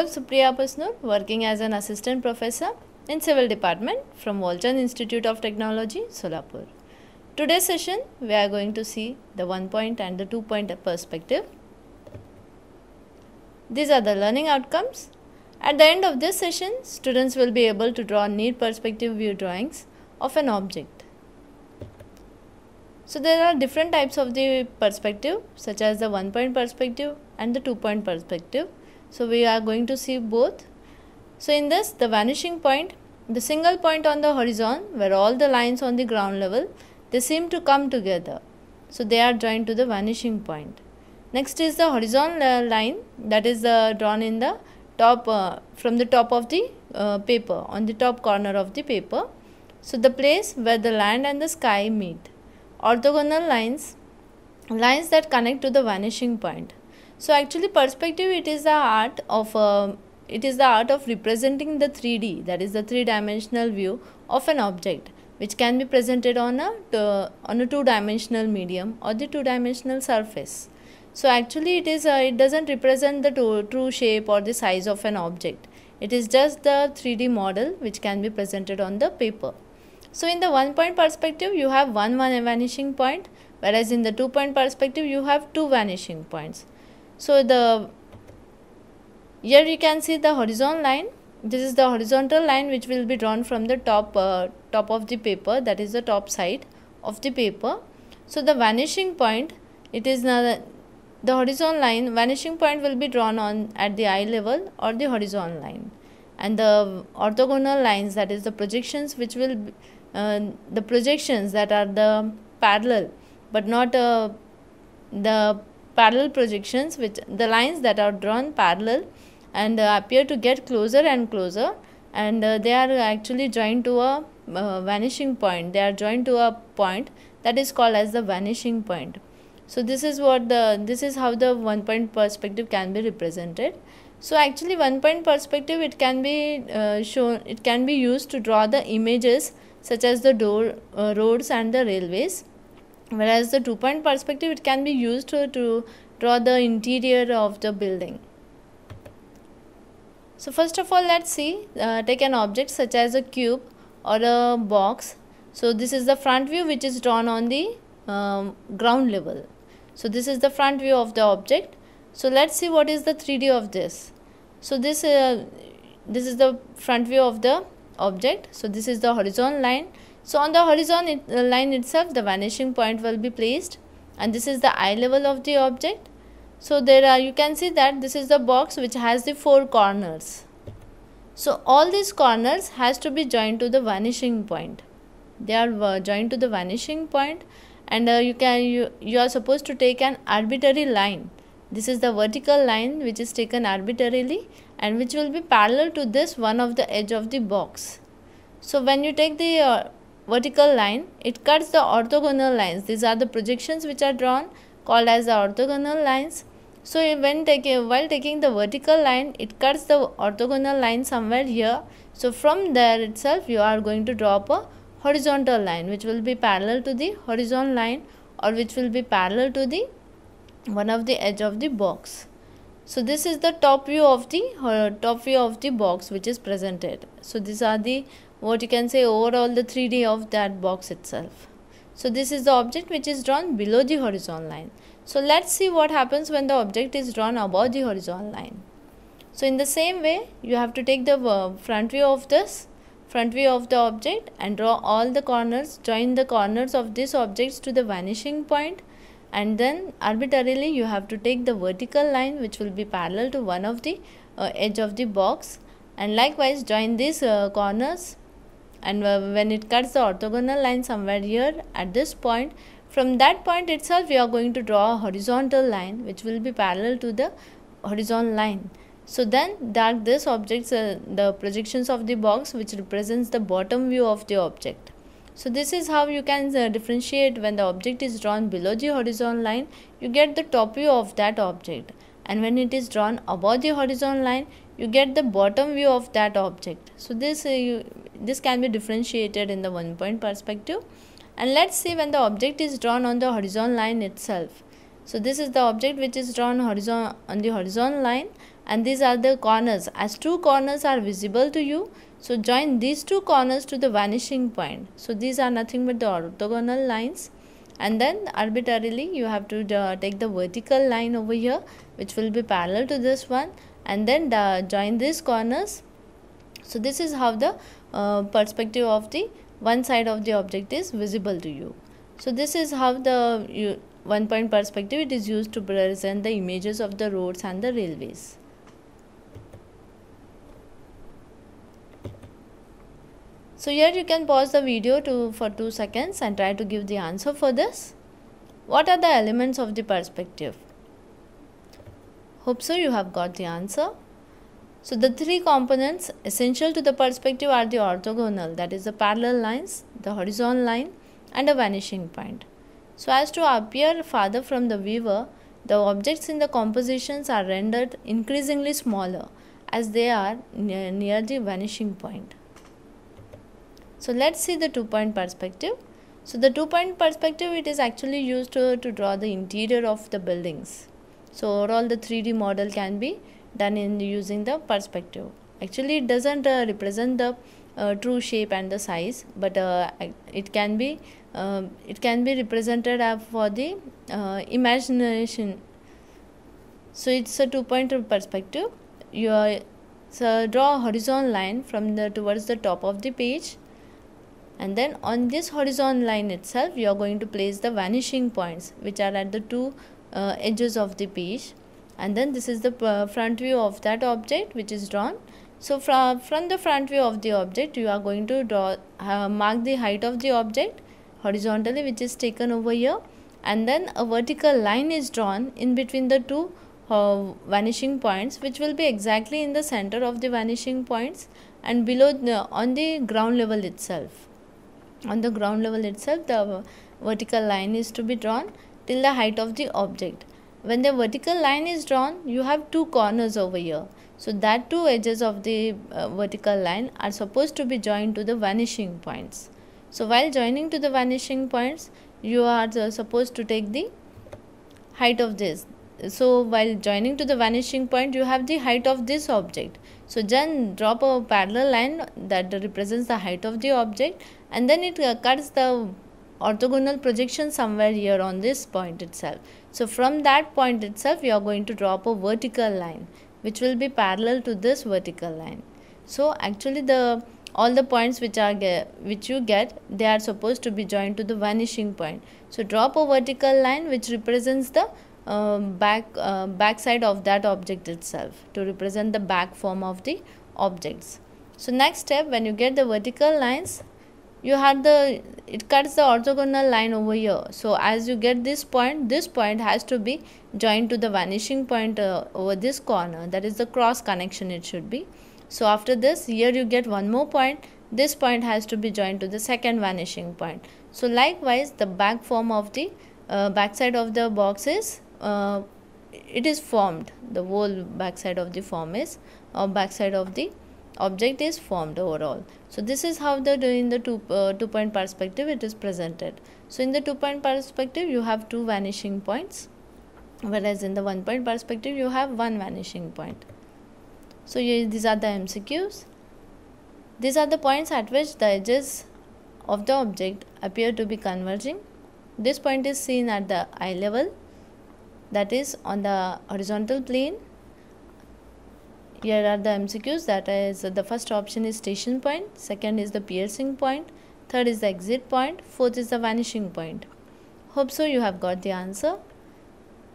I am Supriya Pasnur, working as an assistant professor in civil department from Walchan Institute of Technology, Solapur. Today's session, we are going to see the one point and the two point perspective. These are the learning outcomes. At the end of this session, students will be able to draw neat perspective view drawings of an object. So there are different types of the perspective such as the one point perspective and the two point perspective. So we are going to see both. So in this the vanishing point, the single point on the horizon where all the lines on the ground level, they seem to come together. So they are joined to the vanishing point. Next is the horizontal uh, line that is uh, drawn in the top uh, from the top of the uh, paper on the top corner of the paper. So the place where the land and the sky meet. Orthogonal lines, lines that connect to the vanishing point so actually perspective it is the art of uh, it is the art of representing the 3d that is the three dimensional view of an object which can be presented on a uh, on a two dimensional medium or the two dimensional surface so actually it is uh, it doesn't represent the true, true shape or the size of an object it is just the 3d model which can be presented on the paper so in the one point perspective you have one one vanishing point whereas in the two point perspective you have two vanishing points so the here you can see the horizon line this is the horizontal line which will be drawn from the top uh, top of the paper that is the top side of the paper so the vanishing point it is the, the horizon line vanishing point will be drawn on at the eye level or the horizon line and the orthogonal lines that is the projections which will be, uh, the projections that are the parallel but not uh, the parallel projections which the lines that are drawn parallel and uh, appear to get closer and closer and uh, they are actually joined to a uh, vanishing point they are joined to a point that is called as the vanishing point so this is what the this is how the one point perspective can be represented so actually one point perspective it can be uh, shown it can be used to draw the images such as the door uh, roads and the railways whereas the two-point perspective it can be used to, to draw the interior of the building. So first of all let's see uh, take an object such as a cube or a box. So this is the front view which is drawn on the um, ground level. So this is the front view of the object. So let's see what is the 3D of this. So this, uh, this is the front view of the object. So this is the horizon line so on the horizon it, uh, line itself the vanishing point will be placed and this is the eye level of the object. So there are you can see that this is the box which has the four corners. So all these corners has to be joined to the vanishing point. They are uh, joined to the vanishing point and uh, you can you, you are supposed to take an arbitrary line. This is the vertical line which is taken arbitrarily and which will be parallel to this one of the edge of the box. So when you take the uh, vertical line. It cuts the orthogonal lines. These are the projections which are drawn called as the orthogonal lines. So when taking while taking the vertical line, it cuts the orthogonal line somewhere here. So from there itself, you are going to draw a horizontal line which will be parallel to the horizontal line or which will be parallel to the one of the edge of the box so this is the top view of the uh, top view of the box which is presented so these are the what you can say overall the 3d of that box itself so this is the object which is drawn below the horizon line so let's see what happens when the object is drawn above the horizon line so in the same way you have to take the uh, front view of this front view of the object and draw all the corners join the corners of this objects to the vanishing point and then arbitrarily you have to take the vertical line which will be parallel to one of the uh, edge of the box and likewise join these uh, corners and uh, when it cuts the orthogonal line somewhere here at this point from that point itself we are going to draw a horizontal line which will be parallel to the horizontal line so then dark this objects uh, the projections of the box which represents the bottom view of the object so this is how you can uh, differentiate when the object is drawn below the horizon line, you get the top view of that object. And when it is drawn above the horizon line, you get the bottom view of that object. So this, uh, you, this can be differentiated in the one point perspective. And let's see when the object is drawn on the horizon line itself. So this is the object which is drawn horizon on the horizon line and these are the corners. As two corners are visible to you, so join these two corners to the vanishing point. So these are nothing but the orthogonal lines and then arbitrarily you have to uh, take the vertical line over here which will be parallel to this one and then uh, join these corners. So this is how the uh, perspective of the one side of the object is visible to you. So this is how the you, one point perspective it is used to present the images of the roads and the railways. So here you can pause the video to for 2 seconds and try to give the answer for this. What are the elements of the perspective? Hope so you have got the answer. So the three components essential to the perspective are the orthogonal that is the parallel lines, the horizontal line and a vanishing point. So as to appear farther from the viewer, the objects in the compositions are rendered increasingly smaller as they are near, near the vanishing point. So let's see the two-point perspective. So the two-point perspective, it is actually used to, to draw the interior of the buildings. So overall the 3D model can be done in using the perspective. Actually it doesn't uh, represent the uh, true shape and the size but uh, it can be um, it can be represented for the uh, imagination. So it's a two-point perspective. You are, so draw a horizontal line from the towards the top of the page and then on this horizon line itself you are going to place the vanishing points which are at the two uh, edges of the page and then this is the uh, front view of that object which is drawn so from from the front view of the object you are going to draw uh, mark the height of the object horizontally which is taken over here and then a vertical line is drawn in between the two uh, vanishing points which will be exactly in the center of the vanishing points and below the, on the ground level itself on the ground level itself the vertical line is to be drawn till the height of the object when the vertical line is drawn you have two corners over here so that two edges of the uh, vertical line are supposed to be joined to the vanishing points so while joining to the vanishing points you are uh, supposed to take the height of this so while joining to the vanishing point you have the height of this object so then drop a parallel line that represents the height of the object and then it uh, cuts the orthogonal projection somewhere here on this point itself so from that point itself you are going to drop a vertical line which will be parallel to this vertical line so actually the all the points which are which you get they are supposed to be joined to the vanishing point so drop a vertical line which represents the um, back uh, back side of that object itself to represent the back form of the objects. So next step when you get the vertical lines you had the it cuts the orthogonal line over here so as you get this point this point has to be joined to the vanishing point uh, over this corner that is the cross connection it should be so after this here you get one more point this point has to be joined to the second vanishing point so likewise the back form of the uh, back side of the box is uh, it is formed the whole backside of the form is or uh, backside of the object is formed overall so this is how the in the two uh, two point perspective it is presented so in the two point perspective you have two vanishing points whereas in the one point perspective you have one vanishing point so you, these are the mcqs these are the points at which the edges of the object appear to be converging this point is seen at the eye level that is on the horizontal plane here are the MCQs that is the first option is station point second is the piercing point third is the exit point fourth is the vanishing point hope so you have got the answer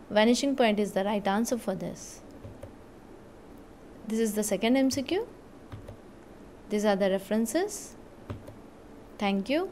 vanishing point is the right answer for this this is the second MCQ these are the references thank you